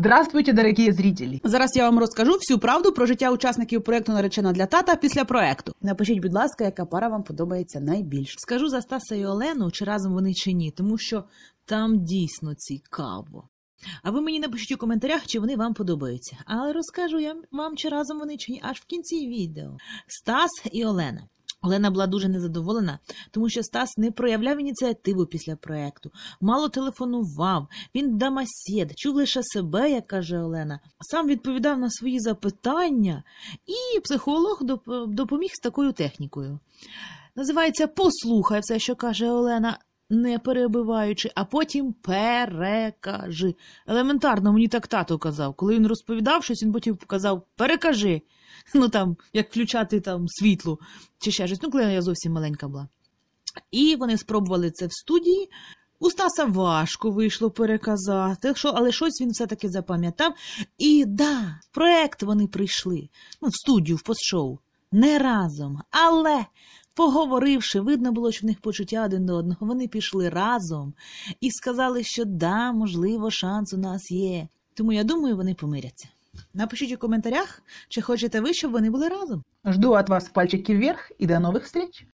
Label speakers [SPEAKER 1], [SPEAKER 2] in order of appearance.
[SPEAKER 1] Здравствуйте, дорогі зрителі! Зараз я вам розкажу всю правду про життя учасників проекту наречена для тата після проекту.
[SPEAKER 2] Напишіть, будь ласка, яка пара вам подобається найбільше. Скажу за Стаса і Олену, чи разом вони чи ні, тому що там дійсно цікаво. А ви мені напишіть у коментарях, чи вони вам подобаються. Але розкажу я вам, чи разом вони чи ні, аж в кінці відео. Стас і Олена. Олена була дуже незадоволена, тому що Стас не проявляв ініціативу після проекту, мало телефонував, він дамасід, чув лише себе, як каже Олена, сам відповідав на свої запитання, і психолог допоміг з такою технікою. Називається Послухай все, що каже Олена не перебиваючи, а потім перекажи. Елементарно, мені так тато казав. Коли він розповідав щось, він потім показав перекажи. Ну там, як включати там світло чи ще щось. Ну, коли я зовсім маленька була. І вони спробували це в студії. У Стаса важко вийшло переказати, але щось він все-таки запам'ятав. І да, в проект вони прийшли ну, в студію, в постшоу. Не разом. Але Поговоривши, видно було, що в них почуття один до одного, вони пішли разом і сказали, що да, можливо, шанс у нас є. Тому я думаю, вони помиряться. Напишіть у коментарях, чи хочете ви, щоб вони були разом. Жду от вас пальчики вверх і до нових встреч!